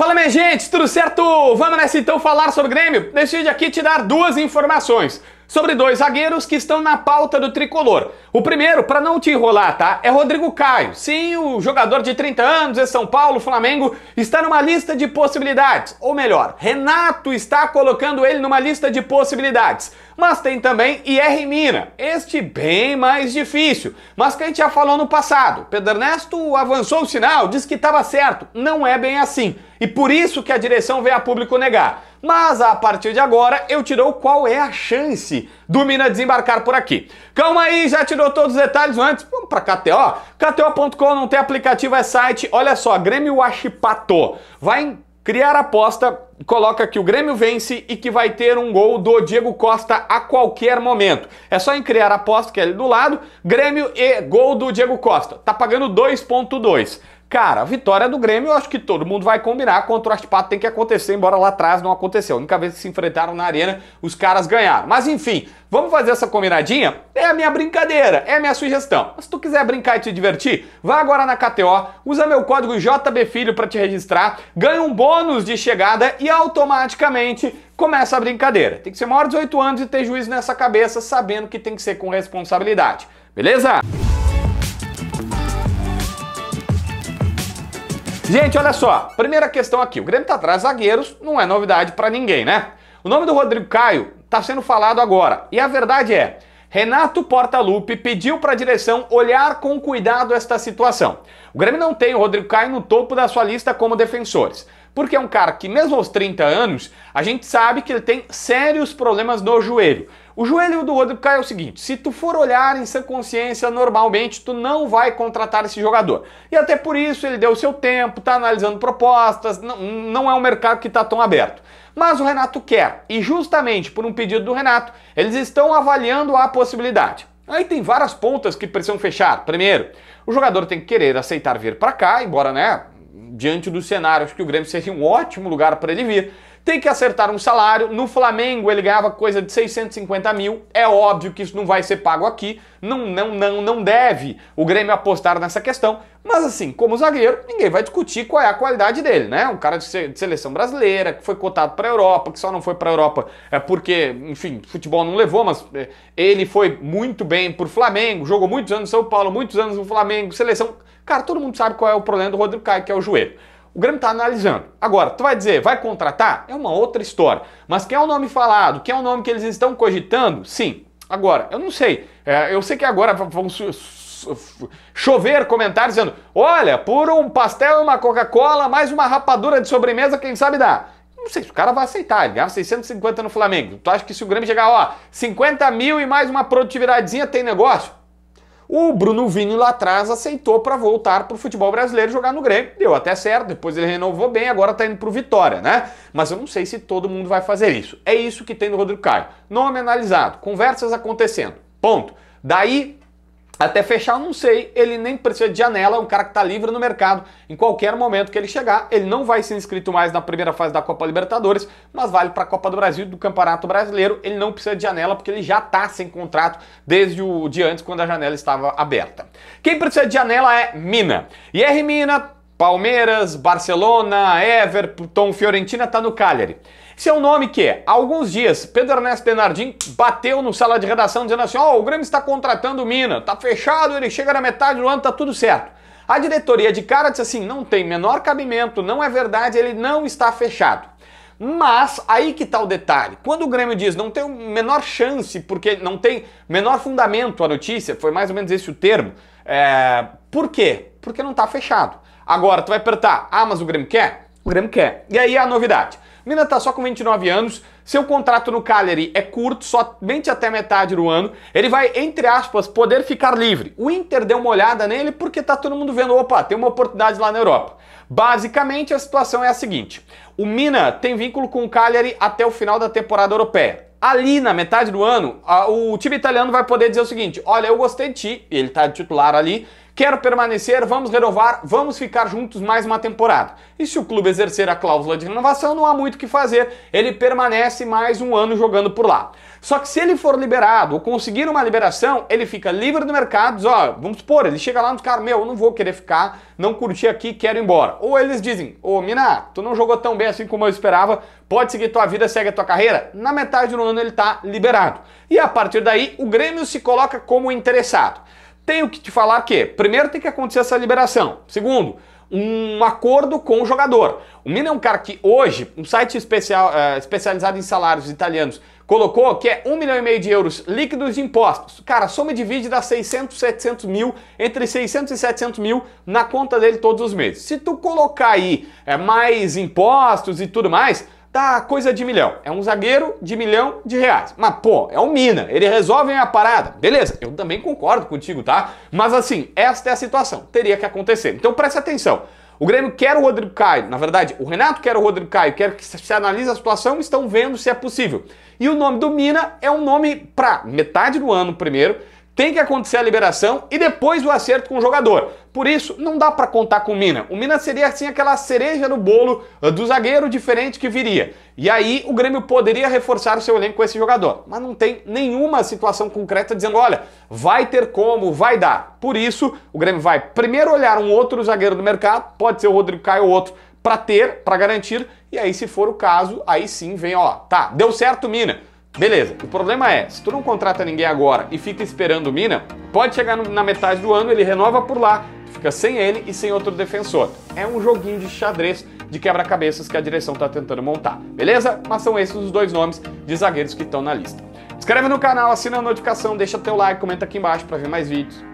Fala minha gente, tudo certo? Vamos nessa então falar sobre o Grêmio? Decide aqui te dar duas informações sobre dois zagueiros que estão na pauta do tricolor. O primeiro, para não te enrolar, tá? É Rodrigo Caio. Sim, o jogador de 30 anos, é São Paulo, Flamengo, está numa lista de possibilidades. Ou melhor, Renato está colocando ele numa lista de possibilidades. Mas tem também IR Mina, este bem mais difícil, mas que a gente já falou no passado. Pedro Ernesto avançou o sinal, disse que estava certo. Não é bem assim. E por isso que a direção veio a público negar. Mas a partir de agora eu tirou qual é a chance do Mina desembarcar por aqui. Calma aí, já tirou todos os detalhes antes. Vamos para KTO. KTO.com não tem aplicativo, é site. Olha só, Grêmio Achipato. Vai em criar aposta, coloca que o Grêmio vence e que vai ter um gol do Diego Costa a qualquer momento. É só em criar aposta, que é ali do lado, Grêmio e gol do Diego Costa. Tá pagando 2.2. Cara, a vitória do Grêmio, eu acho que todo mundo vai combinar. Contra o Aspato tem que acontecer, embora lá atrás não aconteceu. A única vez que se enfrentaram na arena, os caras ganharam. Mas enfim, vamos fazer essa combinadinha? É a minha brincadeira, é a minha sugestão. Mas se tu quiser brincar e te divertir, vá agora na KTO, usa meu código JBFilho para te registrar, ganha um bônus de chegada e automaticamente começa a brincadeira. Tem que ser maior de 18 anos e ter juízo nessa cabeça, sabendo que tem que ser com responsabilidade. Beleza? Gente, olha só. Primeira questão aqui. O Grêmio tá atrás zagueiros, não é novidade para ninguém, né? O nome do Rodrigo Caio tá sendo falado agora. E a verdade é, Renato Portaluppi pediu para a direção olhar com cuidado esta situação. O Grêmio não tem o Rodrigo Caio no topo da sua lista como defensores, porque é um cara que mesmo aos 30 anos, a gente sabe que ele tem sérios problemas no joelho. O joelho do Rodrigo Caio é o seguinte: se tu for olhar em sua consciência, normalmente tu não vai contratar esse jogador. E até por isso ele deu seu tempo, tá analisando propostas, não, não é um mercado que está tão aberto. Mas o Renato quer, e justamente por um pedido do Renato, eles estão avaliando a possibilidade. Aí tem várias pontas que precisam fechar. Primeiro, o jogador tem que querer aceitar vir para cá, embora, né, diante do cenário, acho que o Grêmio seria um ótimo lugar para ele vir tem que acertar um salário. No Flamengo ele ganhava coisa de 650 mil. É óbvio que isso não vai ser pago aqui. Não, não, não, não deve o Grêmio apostar nessa questão. Mas assim, como zagueiro, ninguém vai discutir qual é a qualidade dele, né? Um cara de, seleção brasileira, que foi cotado para a Europa, que só não foi para a Europa é porque, enfim, futebol não levou, mas é, ele foi muito bem por Flamengo, jogou muitos anos no São Paulo, muitos anos no Flamengo, seleção. Cara, todo mundo sabe qual é o problema do Rodrigo Caio, que é o joelho o Grêmio está analisando. Agora, tu vai dizer, vai contratar? É uma outra história. Mas quem é o nome falado? Quem é o nome que eles estão cogitando? Sim. Agora, eu não sei. É, eu sei que agora vão chover comentários dizendo: olha, por um pastel e uma Coca-Cola, mais uma rapadura de sobremesa, quem sabe dá. Não sei se o cara vai aceitar, ele ganhava 650 no Flamengo. Tu acha que se o Grêmio chegar, ó, 50 mil e mais uma produtividadezinha tem negócio? O Bruno Vini lá atrás aceitou para voltar para o futebol brasileiro jogar no Grêmio. Deu até certo, depois ele renovou bem, agora está indo para o Vitória, né? Mas eu não sei se todo mundo vai fazer isso. É isso que tem no Rodrigo Caio. Nome analisado, conversas acontecendo. Ponto. Daí até fechar, não sei, ele nem precisa de janela, é um cara que está livre no mercado. Em qualquer momento que ele chegar, ele não vai ser inscrito mais na primeira fase da Copa Libertadores, mas vale para a Copa do Brasil do Campeonato Brasileiro. Ele não precisa de janela porque ele já está sem contrato desde o dia antes, quando a janela estava aberta. Quem precisa de janela é Mina. E R Mina Palmeiras, Barcelona, Everton, Fiorentina está no Cagliari. Esse é um nome que, há alguns dias, Pedro Ernesto Denardim bateu no sala de redação dizendo assim: ó, oh, o Grêmio está contratando o Mina, tá fechado, ele chega na metade do ano, tá tudo certo. A diretoria de cara disse assim: não tem menor cabimento, não é verdade, ele não está fechado. Mas aí que está o detalhe. Quando o Grêmio diz não tem menor chance, porque não tem menor fundamento a notícia, foi mais ou menos esse o termo. É... Por quê? Porque não está fechado. Agora, tu vai apertar, ah, mas o Grêmio quer? O Grêmio quer. E aí a novidade. Mina tá só com 29 anos, seu contrato no Cagliari é curto, somente até metade do ano. Ele vai, entre aspas, poder ficar livre. O Inter deu uma olhada nele porque tá todo mundo vendo, opa, tem uma oportunidade lá na Europa. Basicamente, a situação é a seguinte: o Mina tem vínculo com o Cagliari até o final da temporada europeia. Ali na metade do ano, a, o time italiano vai poder dizer o seguinte: olha, eu gostei de ti, ele tá de titular ali, Quero permanecer, vamos renovar, vamos ficar juntos mais uma temporada. E se o clube exercer a cláusula de renovação, não há muito o que fazer, ele permanece mais um ano jogando por lá. Só que se ele for liberado ou conseguir uma liberação, ele fica livre do mercado, diz, ó, vamos supor, ele chega lá no cara, meu, eu não vou querer ficar, não curti aqui, quero ir embora. Ou eles dizem, ô Mina, tu não jogou tão bem assim como eu esperava, pode seguir tua vida, segue a tua carreira. Na metade do ano ele tá liberado. E a partir daí, o Grêmio se coloca como interessado tenho que te falar que, primeiro, tem que acontecer essa liberação. Segundo, um acordo com o jogador. O Milan é um cara que hoje, um site especial, uh, especializado em salários italianos, colocou que é 1 milhão e meio de euros líquidos de impostos. Cara, soma e divide dá 600, 700 mil, entre 600 e 700 mil na conta dele todos os meses. Se tu colocar aí é, mais impostos e tudo mais, Tá, coisa de milhão. É um zagueiro de milhão de reais. Mas, pô, é o Mina. Ele resolve a parada. Beleza, eu também concordo contigo, tá? Mas assim, esta é a situação. Teria que acontecer. Então preste atenção. O Grêmio quer o Rodrigo Caio, na verdade, o Renato quer o Rodrigo Caio, quer que se analise a situação, estão vendo se é possível. E o nome do Mina é um nome para metade do ano primeiro, tem que acontecer a liberação e depois o acerto com o jogador. Por isso, não dá para contar com o Mina. O Mina seria assim aquela cereja no bolo ah, do zagueiro diferente que viria. E aí o Grêmio poderia reforçar o seu elenco com esse jogador. Mas não tem nenhuma situação concreta dizendo, olha, vai ter como, vai dar. Por isso, o Grêmio vai primeiro olhar um outro zagueiro do mercado, pode ser o Rodrigo Caio ou outro, para ter, para garantir. E aí, se for o caso, aí sim vem, ó, tá, deu certo, Mina. Beleza, o problema é, se tu não contrata ninguém agora e fica esperando o Mina, pode chegar na metade do ano, ele renova por lá, fica sem ele e sem outro defensor. É um joguinho de xadrez de quebra-cabeças que a direção está tentando montar, beleza? Mas são esses os dois nomes de zagueiros que estão na lista. Inscreve no canal, assina a notificação, deixa teu like, comenta aqui embaixo para ver mais vídeos.